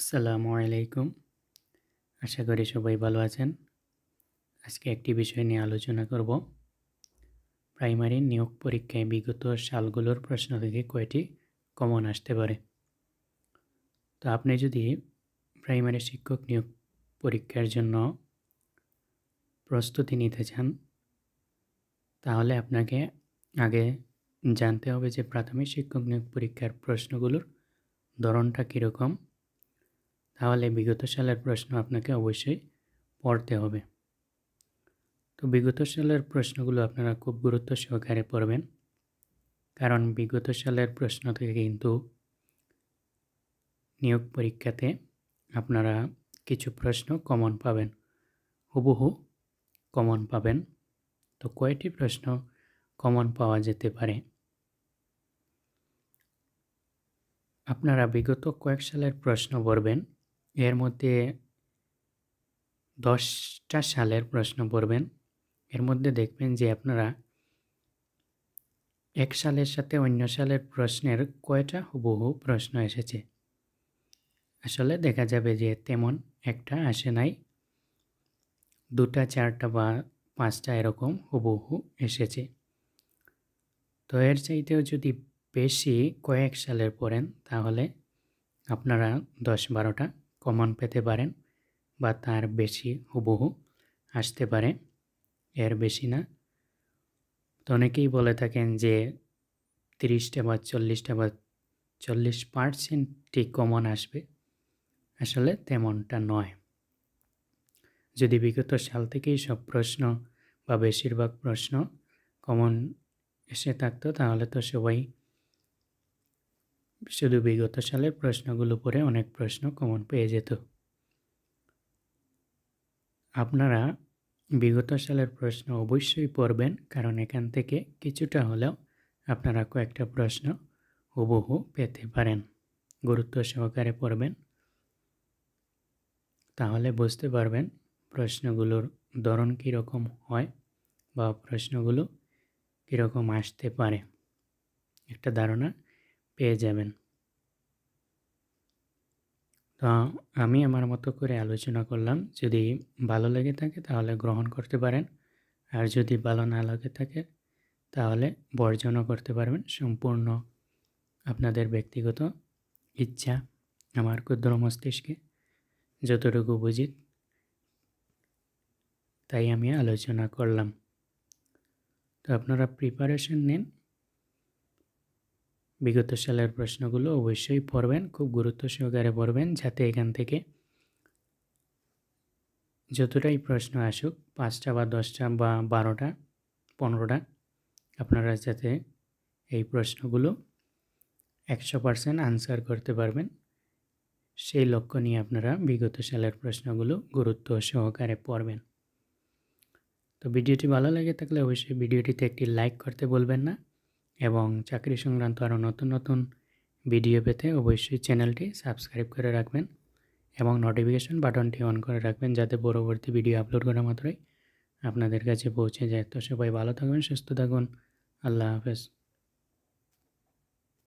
আসসালামু আলাইকুম আশা করি সবাই ভালো আছেন আজকে একটি বিষয় নিয়ে আলোচনা করব প্রাইমারি নিয়োগ পরীক্ষায় বিগত সালগুলোর প্রশ্ন থেকে কয়টি কমন আসতে পারে তো আপনি যদি প্রাইমারি শিক্ষক নিয়োগ পরীক্ষার জন্য প্রস্তুতি নিতে চান তাহলে আপনাকে আগে জানতে হবে যে প্রাথমিক শিক্ষক নিয়োগ পরীক্ষার প্রশ্নগুলোর ধরনটা কীরকম তাহলে বিগত সালের প্রশ্ন আপনাকে অবশ্যই পড়তে হবে তো বিগত সালের প্রশ্নগুলো আপনারা খুব গুরুত্ব সহকারে পড়বেন কারণ বিগত সালের প্রশ্ন থেকে কিন্তু নিয়োগ পরীক্ষাতে আপনারা কিছু প্রশ্ন কমন পাবেন হুবহু কমন পাবেন তো কয়টি প্রশ্ন কমন পাওয়া যেতে পারে আপনারা বিগত কয়েক সালের প্রশ্ন পড়বেন এর মধ্যে দশটা সালের প্রশ্ন পড়বেন এর মধ্যে দেখবেন যে আপনারা এক সালের সাথে অন্য সালের প্রশ্নের কয়টা হুবহু প্রশ্ন এসেছে আসলে দেখা যাবে যে তেমন একটা আসে নাই দুটা চারটা বা পাঁচটা এরকম হুবহু এসেছে তো এর চাইতেও যদি বেশি কয়েক সালের পড়েন তাহলে আপনারা দশ বারোটা কমন পেতে পারেন বা তার বেশি হুবহু আসতে পারে এর বেশি না তো অনেকেই বলে থাকেন যে তিরিশটা বা চল্লিশটা বা চল্লিশ পার্সেন্টটি কমন আসবে আসলে তেমনটা নয় যদি বিগত সাল থেকেই সব প্রশ্ন বা বেশিরভাগ প্রশ্ন কমন এসে থাকতো তাহলে তো সবাই শুধু বিগত সালের প্রশ্নগুলো পরে অনেক প্রশ্ন কমন পেয়ে যেত আপনারা বিগত সালের প্রশ্ন অবশ্যই পড়বেন কারণ এখান থেকে কিছুটা হলেও আপনারা কয়েকটা প্রশ্ন হুবহু পেতে পারেন গুরুত্ব সহকারে পড়বেন তাহলে বুঝতে পারবেন প্রশ্নগুলোর ধরন কীরকম হয় বা প্রশ্নগুলো কীরকম আসতে পারে একটা ধারণা পেয়ে যাবেন তো আমি আমার মতো করে আলোচনা করলাম যদি ভালো লেগে থাকে তাহলে গ্রহণ করতে পারেন আর যদি ভালো না লাগে থাকে তাহলে বর্জনও করতে পারবেন সম্পূর্ণ আপনাদের ব্যক্তিগত ইচ্ছা আমার ক্ষুদ্র মস্তিষ্কে যতটুকু বুঝি তাই আমি আলোচনা করলাম তো আপনারা প্রিপারেশন নিন বিগত সালের প্রশ্নগুলো অবশ্যই পড়বেন খুব গুরুত্ব সহকারে পড়বেন যাতে এখান থেকে যতটাই প্রশ্ন আসুক পাঁচটা বা দশটা বা বারোটা পনেরোটা আপনারা যাতে এই প্রশ্নগুলো একশো পারসেন্ট আনসার করতে পারবেন সেই লক্ষ্য নিয়ে আপনারা বিগত সালের প্রশ্নগুলো গুরুত্ব সহকারে পড়বেন তো ভিডিওটি ভালো লাগে থাকলে অবশ্যই ভিডিওটিতে একটি লাইক করতে বলবেন না এবং চাকরি সংক্রান্ত আরও নতুন নতুন ভিডিও পেতে অবশ্যই চ্যানেলটি সাবস্ক্রাইব করে রাখবেন এবং নোটিফিকেশন বাটনটি অন করে রাখবেন যাতে পরবর্তী ভিডিও আপলোড করা মাত্রই আপনাদের কাছে পৌঁছে যায় তো সবাই ভালো থাকবেন সুস্থ থাকুন আল্লাহ হাফেজ